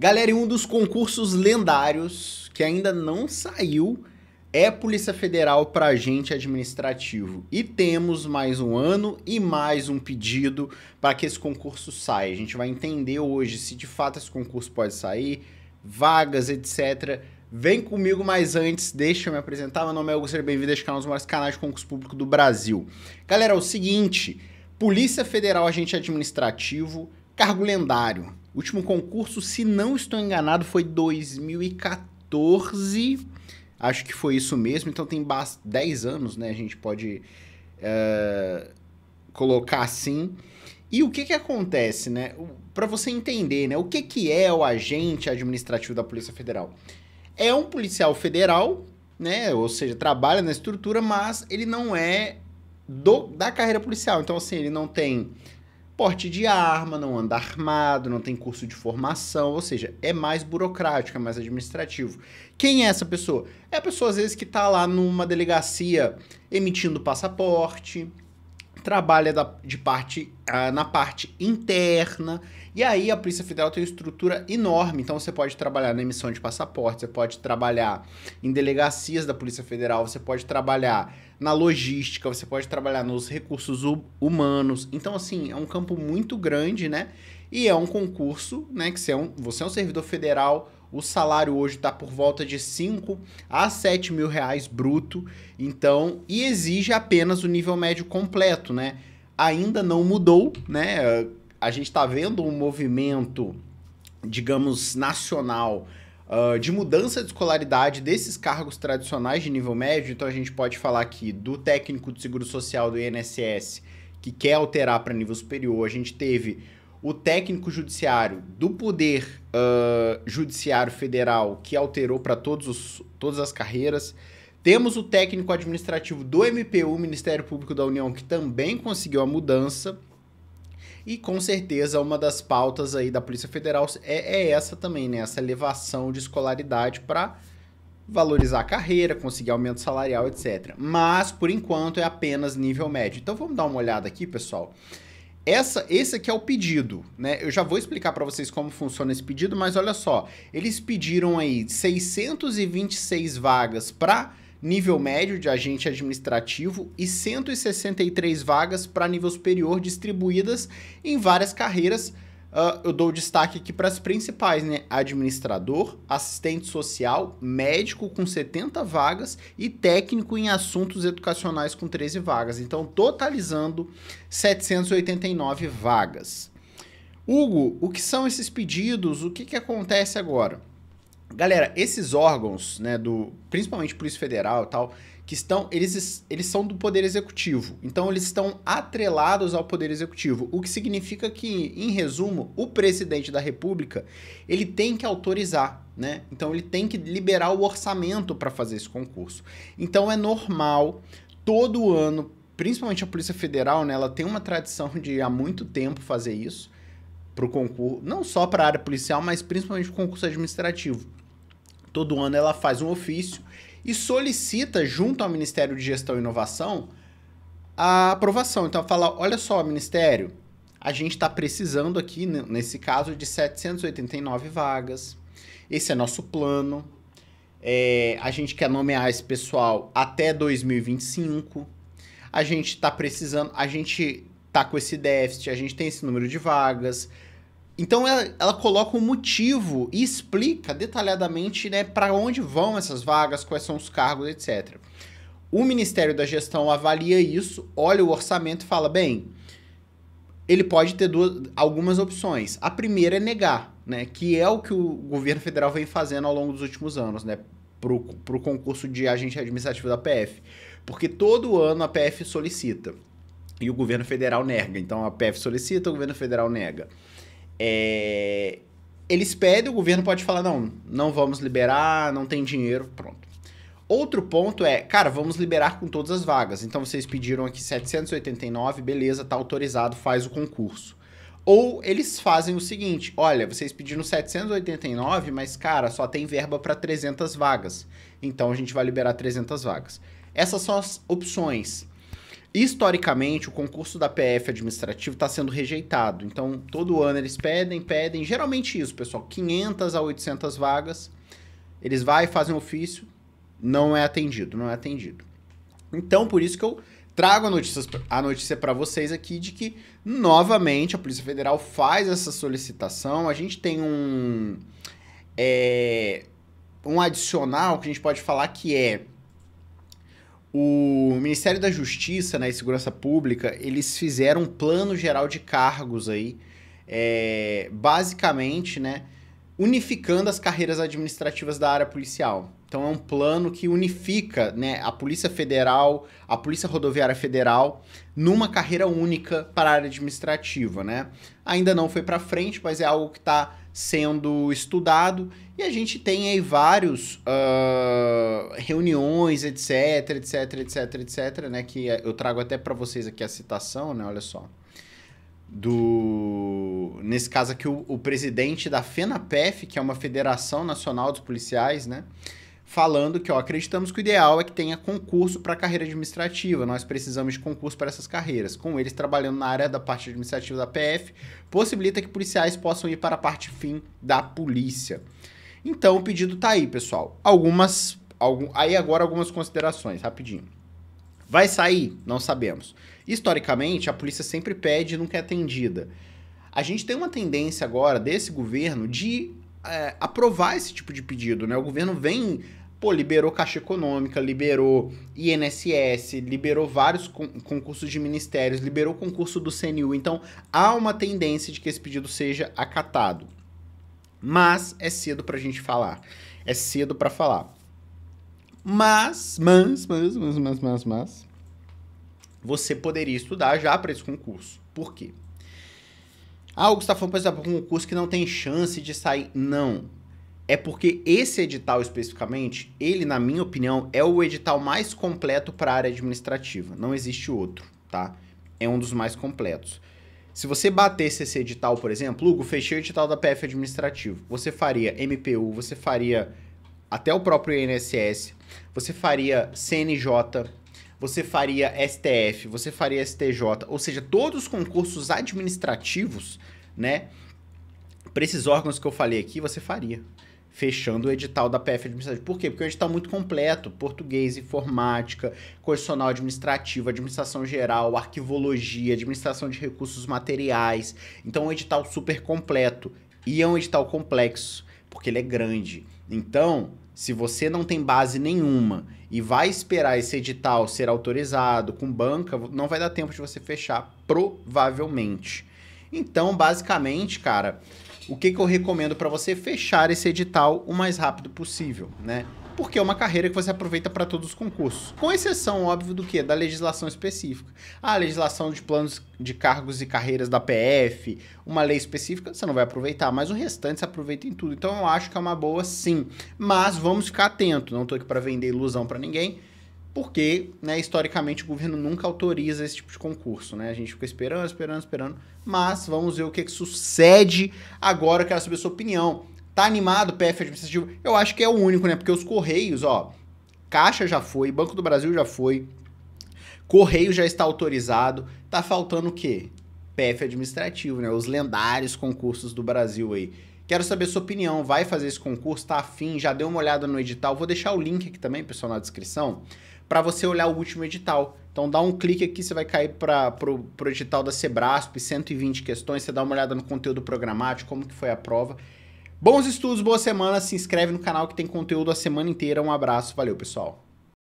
Galera, e um dos concursos lendários que ainda não saiu é Polícia Federal para agente administrativo. E temos mais um ano e mais um pedido para que esse concurso saia. A gente vai entender hoje se de fato esse concurso pode sair, vagas, etc. Vem comigo, mas antes, deixa eu me apresentar. Meu nome é Hugo, seja bem-vindo a este canal dos maiores canais de concurso público do Brasil. Galera, é o seguinte: Polícia Federal, agente administrativo, cargo lendário. O último concurso, se não estou enganado, foi 2014. Acho que foi isso mesmo. Então tem 10 anos, né? A gente pode eh, colocar assim. E o que que acontece, né? Para você entender, né? O que que é o agente administrativo da Polícia Federal? É um policial federal, né? Ou seja, trabalha na estrutura, mas ele não é do, da carreira policial. Então, assim, ele não tem porte de arma, não anda armado, não tem curso de formação, ou seja, é mais burocrático, é mais administrativo. Quem é essa pessoa? É a pessoa, às vezes, que está lá numa delegacia emitindo passaporte, trabalha da, de parte, ah, na parte interna, e aí a Polícia Federal tem uma estrutura enorme, então você pode trabalhar na emissão de passaporte, você pode trabalhar em delegacias da Polícia Federal, você pode trabalhar na logística, você pode trabalhar nos recursos humanos, então assim, é um campo muito grande, né, e é um concurso, né, que você é um, você é um servidor federal o salário hoje está por volta de 5 a 7 mil reais bruto, então, e exige apenas o nível médio completo, né? Ainda não mudou, né? A gente está vendo um movimento, digamos, nacional Uh, de mudança de escolaridade desses cargos tradicionais de nível médio, então a gente pode falar aqui do técnico de seguro social do INSS, que quer alterar para nível superior. A gente teve o técnico judiciário do poder uh, judiciário federal que alterou para todas as carreiras. Temos o técnico administrativo do MPU, Ministério Público da União, que também conseguiu a mudança. E com certeza uma das pautas aí da Polícia Federal é, é essa também, né? Essa elevação de escolaridade para valorizar a carreira, conseguir aumento salarial, etc. Mas, por enquanto, é apenas nível médio. Então vamos dar uma olhada aqui, pessoal. Essa, esse aqui é o pedido, né? Eu já vou explicar para vocês como funciona esse pedido, mas olha só, eles pediram aí 626 vagas para nível médio de agente administrativo e 163 vagas para nível superior distribuídas em várias carreiras Uh, eu dou destaque aqui para as principais, né? Administrador, assistente social, médico com 70 vagas e técnico em assuntos educacionais com 13 vagas. Então, totalizando 789 vagas. Hugo, o que são esses pedidos? O que, que acontece agora? Galera, esses órgãos, né, do principalmente Polícia Federal e tal, que estão eles, eles são do poder executivo. Então eles estão atrelados ao poder executivo, o que significa que, em resumo, o presidente da República, ele tem que autorizar, né? Então ele tem que liberar o orçamento para fazer esse concurso. Então é normal todo ano, principalmente a Polícia Federal, né, ela tem uma tradição de há muito tempo fazer isso para o concurso, não só para a área policial, mas principalmente para o concurso administrativo. Todo ano ela faz um ofício e solicita junto ao Ministério de Gestão e Inovação a aprovação. Então fala, olha só, Ministério, a gente está precisando aqui, nesse caso, de 789 vagas. Esse é nosso plano. É, a gente quer nomear esse pessoal até 2025. A gente está precisando, a gente está com esse déficit, a gente tem esse número de vagas então ela, ela coloca um motivo e explica detalhadamente né, para onde vão essas vagas, quais são os cargos, etc. O Ministério da Gestão avalia isso, olha o orçamento e fala: bem, ele pode ter duas, algumas opções. A primeira é negar, né? Que é o que o governo federal vem fazendo ao longo dos últimos anos, né? o concurso de agente administrativo da PF. Porque todo ano a PF solicita. E o governo federal nega. Então a PF solicita, o governo federal nega. É, eles pedem, o governo pode falar: não, não vamos liberar, não tem dinheiro, pronto. Outro ponto é, cara, vamos liberar com todas as vagas. Então vocês pediram aqui 789, beleza, tá autorizado, faz o concurso. Ou eles fazem o seguinte: olha, vocês pediram 789, mas cara, só tem verba para 300 vagas. Então a gente vai liberar 300 vagas. Essas são as opções. Historicamente, o concurso da PF administrativo está sendo rejeitado. Então, todo ano eles pedem, pedem, geralmente isso, pessoal, 500 a 800 vagas. Eles vai fazem um ofício, não é atendido, não é atendido. Então, por isso que eu trago a notícia, a notícia para vocês aqui de que, novamente, a Polícia Federal faz essa solicitação. A gente tem um, é, um adicional que a gente pode falar que é o Ministério da Justiça né, e Segurança Pública, eles fizeram um plano geral de cargos aí, é, basicamente, né, unificando as carreiras administrativas da área policial. Então é um plano que unifica né, a Polícia Federal, a Polícia Rodoviária Federal, numa carreira única para a área administrativa. Né? Ainda não foi para frente, mas é algo que está sendo estudado e a gente tem aí vários uh, reuniões, etc, etc, etc, etc, né? Que eu trago até para vocês aqui a citação, né? Olha só do. Nesse caso aqui, o, o presidente da FENAPEF, que é uma Federação Nacional dos Policiais, né? Falando que, ó, acreditamos que o ideal é que tenha concurso para carreira administrativa. Nós precisamos de concurso para essas carreiras. Com eles trabalhando na área da parte administrativa da PF, possibilita que policiais possam ir para a parte fim da polícia. Então o pedido tá aí, pessoal. Algumas. Algum, aí agora algumas considerações, rapidinho. Vai sair? Não sabemos. Historicamente, a polícia sempre pede e nunca é atendida. A gente tem uma tendência agora desse governo de é, aprovar esse tipo de pedido, né? O governo vem, pô, liberou Caixa Econômica, liberou INSS, liberou vários con concursos de ministérios, liberou concurso do CNU. Então, há uma tendência de que esse pedido seja acatado. Mas é cedo para a gente falar. É cedo para falar. Mas, mas, mas, mas, mas, mas, mas, você poderia estudar já para esse concurso. Por quê? Ah, o Gustavo falando, por exemplo, um concurso que não tem chance de sair. Não. É porque esse edital especificamente, ele, na minha opinião, é o edital mais completo para a área administrativa. Não existe outro, tá? É um dos mais completos. Se você batesse esse edital, por exemplo, Hugo, fechei o edital da PF administrativo. Você faria MPU, você faria até o próprio INSS, você faria CNJ, você faria STF, você faria STJ, ou seja, todos os concursos administrativos, né? Para esses órgãos que eu falei aqui, você faria. Fechando o edital da PF administrativa. Por quê? Porque o é edital é muito completo: português, informática, constitucional administrativo, administração geral, arquivologia, administração de recursos materiais. Então, é um edital super completo. E é um edital complexo, porque ele é grande. Então, se você não tem base nenhuma e vai esperar esse edital ser autorizado com banca, não vai dar tempo de você fechar, provavelmente. Então, basicamente, cara, o que, que eu recomendo para você é fechar esse edital o mais rápido possível, né? porque é uma carreira que você aproveita para todos os concursos. Com exceção, óbvio, do que? Da legislação específica. A ah, legislação de planos de cargos e carreiras da PF, uma lei específica, você não vai aproveitar, mas o restante você aproveita em tudo. Então eu acho que é uma boa sim. Mas vamos ficar atento, não estou aqui para vender ilusão para ninguém porque, né, historicamente, o governo nunca autoriza esse tipo de concurso, né? A gente fica esperando, esperando, esperando, mas vamos ver o que, que sucede agora, eu quero saber a sua opinião. Tá animado o PF administrativo? Eu acho que é o único, né? Porque os Correios, ó, Caixa já foi, Banco do Brasil já foi, Correio já está autorizado. Tá faltando o quê? PF administrativo, né? Os lendários concursos do Brasil aí. Quero saber sua opinião. Vai fazer esse concurso? Tá afim? Já deu uma olhada no edital? Vou deixar o link aqui também, pessoal, na descrição, para você olhar o último edital. Então dá um clique aqui, você vai cair para pro, pro edital da Sebrasp, 120 questões, você dá uma olhada no conteúdo programático, como que foi a prova. Bons estudos, boa semana. Se inscreve no canal que tem conteúdo a semana inteira. Um abraço, valeu pessoal.